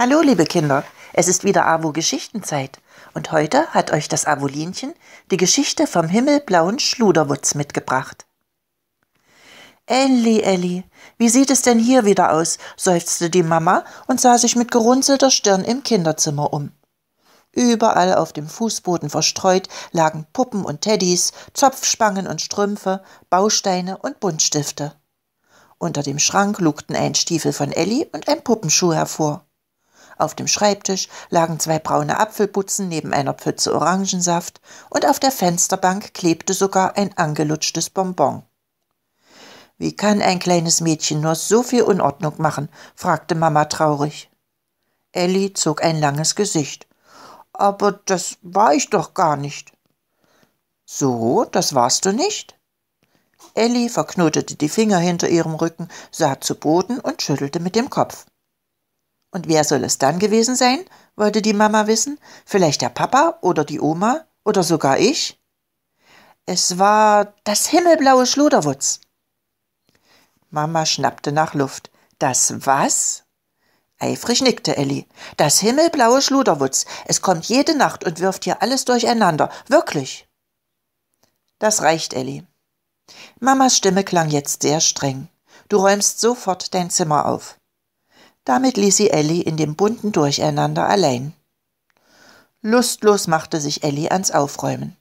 Hallo, liebe Kinder, es ist wieder AWO-Geschichtenzeit und heute hat euch das AWO-Linchen die Geschichte vom himmelblauen Schluderwutz mitgebracht. Elli, Elli, wie sieht es denn hier wieder aus? seufzte die Mama und sah sich mit gerunzelter Stirn im Kinderzimmer um. Überall auf dem Fußboden verstreut lagen Puppen und Teddys, Zopfspangen und Strümpfe, Bausteine und Buntstifte. Unter dem Schrank lugten ein Stiefel von Elli und ein Puppenschuh hervor. Auf dem Schreibtisch lagen zwei braune Apfelputzen neben einer Pfütze Orangensaft und auf der Fensterbank klebte sogar ein angelutschtes Bonbon. Wie kann ein kleines Mädchen nur so viel Unordnung machen? fragte Mama traurig. Elli zog ein langes Gesicht. Aber das war ich doch gar nicht. So, das warst du nicht? Elli verknotete die Finger hinter ihrem Rücken, sah zu Boden und schüttelte mit dem Kopf. Und wer soll es dann gewesen sein? wollte die Mama wissen. Vielleicht der Papa oder die Oma oder sogar ich? Es war das himmelblaue Schluderwutz. Mama schnappte nach Luft. Das was? Eifrig nickte Elli. Das himmelblaue Schluderwutz. Es kommt jede Nacht und wirft hier alles durcheinander. Wirklich. Das reicht, Elli. Mamas Stimme klang jetzt sehr streng. Du räumst sofort dein Zimmer auf. Damit ließ sie Elli in dem bunten Durcheinander allein. Lustlos machte sich Elli ans Aufräumen.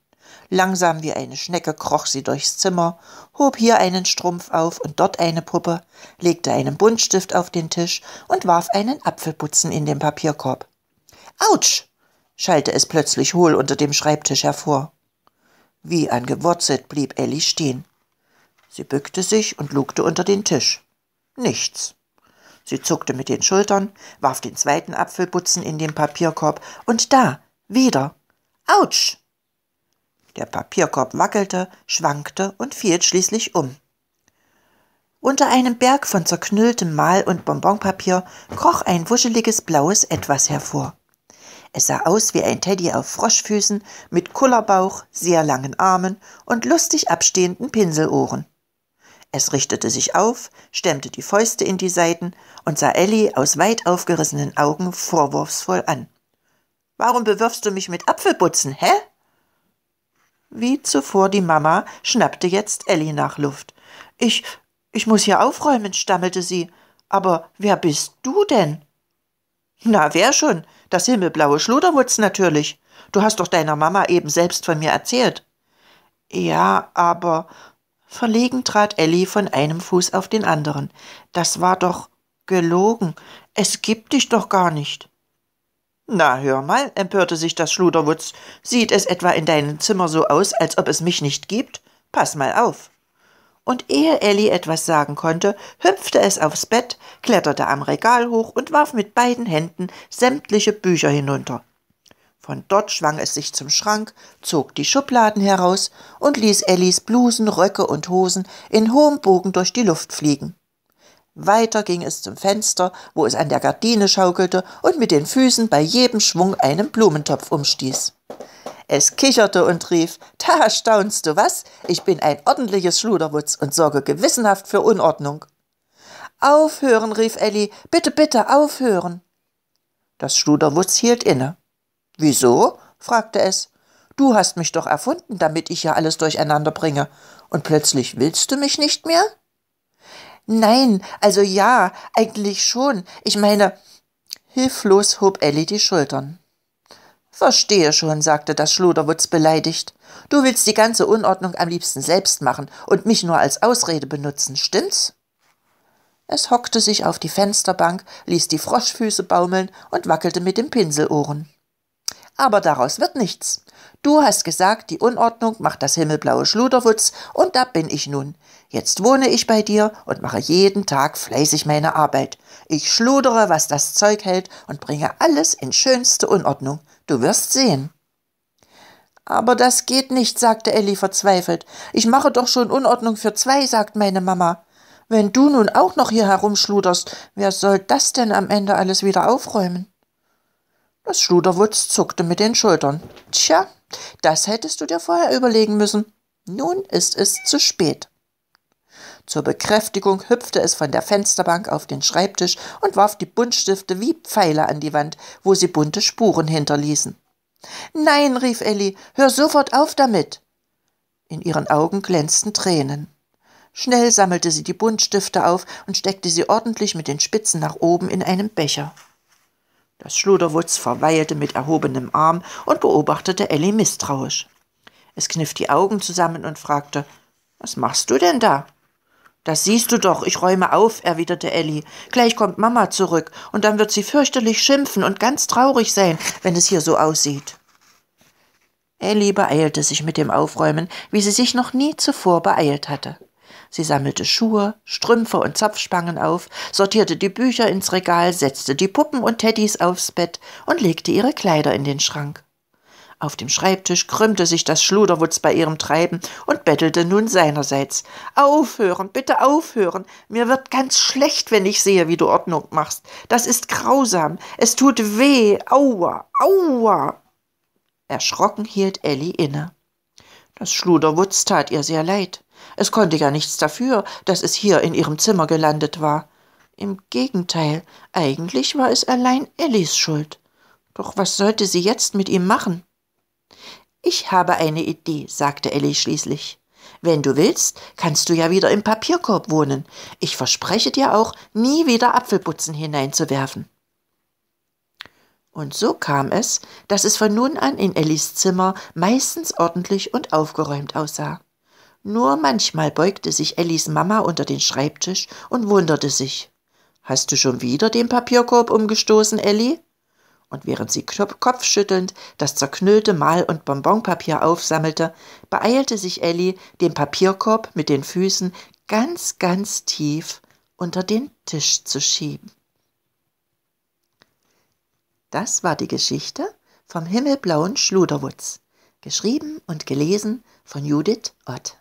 Langsam wie eine Schnecke kroch sie durchs Zimmer, hob hier einen Strumpf auf und dort eine Puppe, legte einen Buntstift auf den Tisch und warf einen Apfelputzen in den Papierkorb. Autsch! schallte es plötzlich hohl unter dem Schreibtisch hervor. Wie angewurzelt blieb Elli stehen. Sie bückte sich und lugte unter den Tisch. Nichts. Sie zuckte mit den Schultern, warf den zweiten Apfelbutzen in den Papierkorb und da, wieder. Autsch! Der Papierkorb wackelte, schwankte und fiel schließlich um. Unter einem Berg von zerknülltem Mal- und Bonbonpapier kroch ein wuscheliges blaues Etwas hervor. Es sah aus wie ein Teddy auf Froschfüßen mit Kullerbauch, sehr langen Armen und lustig abstehenden Pinselohren. Es richtete sich auf, stemmte die Fäuste in die Seiten und sah Elli aus weit aufgerissenen Augen vorwurfsvoll an. Warum bewirfst du mich mit Apfelputzen, hä? Wie zuvor die Mama schnappte jetzt Elli nach Luft. Ich, ich muss hier aufräumen, stammelte sie. Aber wer bist du denn? Na, wer schon? Das himmelblaue Schluderwutz natürlich. Du hast doch deiner Mama eben selbst von mir erzählt. Ja, aber Verlegen trat Elli von einem Fuß auf den anderen. Das war doch gelogen. Es gibt dich doch gar nicht. Na, hör mal, empörte sich das Schluderwutz. Sieht es etwa in deinem Zimmer so aus, als ob es mich nicht gibt? Pass mal auf. Und ehe Elli etwas sagen konnte, hüpfte es aufs Bett, kletterte am Regal hoch und warf mit beiden Händen sämtliche Bücher hinunter. Von dort schwang es sich zum Schrank, zog die Schubladen heraus und ließ Ellis Blusen, Röcke und Hosen in hohem Bogen durch die Luft fliegen. Weiter ging es zum Fenster, wo es an der Gardine schaukelte und mit den Füßen bei jedem Schwung einen Blumentopf umstieß. Es kicherte und rief, da staunst du was, ich bin ein ordentliches Schluderwutz und sorge gewissenhaft für Unordnung. Aufhören, rief Elli, bitte, bitte, aufhören. Das Schluderwutz hielt inne. Wieso? fragte es. Du hast mich doch erfunden, damit ich ja alles durcheinander bringe. Und plötzlich willst du mich nicht mehr? Nein, also ja, eigentlich schon. Ich meine. Hilflos hob Elli die Schultern. Verstehe schon, sagte das Schluderwutz beleidigt. Du willst die ganze Unordnung am liebsten selbst machen und mich nur als Ausrede benutzen, stimmt's? Es hockte sich auf die Fensterbank, ließ die Froschfüße baumeln und wackelte mit den Pinselohren aber daraus wird nichts. Du hast gesagt, die Unordnung macht das himmelblaue Schluderwutz, und da bin ich nun. Jetzt wohne ich bei dir und mache jeden Tag fleißig meine Arbeit. Ich schludere, was das Zeug hält, und bringe alles in schönste Unordnung. Du wirst sehen. Aber das geht nicht, sagte Elli verzweifelt. Ich mache doch schon Unordnung für zwei, sagt meine Mama. Wenn du nun auch noch hier herumschluderst, wer soll das denn am Ende alles wieder aufräumen? Das Schluderwutz zuckte mit den Schultern. Tja, das hättest du dir vorher überlegen müssen. Nun ist es zu spät. Zur Bekräftigung hüpfte es von der Fensterbank auf den Schreibtisch und warf die Buntstifte wie Pfeile an die Wand, wo sie bunte Spuren hinterließen. Nein, rief Elli, hör sofort auf damit. In ihren Augen glänzten Tränen. Schnell sammelte sie die Buntstifte auf und steckte sie ordentlich mit den Spitzen nach oben in einen Becher. Das Schluderwutz verweilte mit erhobenem Arm und beobachtete Ellie misstrauisch. Es kniff die Augen zusammen und fragte, was machst du denn da? Das siehst du doch, ich räume auf, erwiderte Elli. Gleich kommt Mama zurück, und dann wird sie fürchterlich schimpfen und ganz traurig sein, wenn es hier so aussieht. Elli beeilte sich mit dem Aufräumen, wie sie sich noch nie zuvor beeilt hatte. Sie sammelte Schuhe, Strümpfe und Zapfspangen auf, sortierte die Bücher ins Regal, setzte die Puppen und Teddys aufs Bett und legte ihre Kleider in den Schrank. Auf dem Schreibtisch krümmte sich das Schluderwutz bei ihrem Treiben und bettelte nun seinerseits. Aufhören, bitte aufhören. Mir wird ganz schlecht, wenn ich sehe, wie du Ordnung machst. Das ist grausam. Es tut weh. Aua, aua. Erschrocken hielt Elli inne. Das Schluderwutz tat ihr sehr leid. Es konnte ja nichts dafür, dass es hier in ihrem Zimmer gelandet war. Im Gegenteil, eigentlich war es allein Ellis Schuld. Doch was sollte sie jetzt mit ihm machen? Ich habe eine Idee, sagte Ellie schließlich. Wenn du willst, kannst du ja wieder im Papierkorb wohnen. Ich verspreche dir auch, nie wieder Apfelputzen hineinzuwerfen. Und so kam es, dass es von nun an in Ellis Zimmer meistens ordentlich und aufgeräumt aussah. Nur manchmal beugte sich Ellis Mama unter den Schreibtisch und wunderte sich. Hast du schon wieder den Papierkorb umgestoßen, Elli? Und während sie kopfschüttelnd das zerknüllte Mal- und Bonbonpapier aufsammelte, beeilte sich Elli, den Papierkorb mit den Füßen ganz, ganz tief unter den Tisch zu schieben. Das war die Geschichte vom himmelblauen Schluderwutz, geschrieben und gelesen von Judith Ott.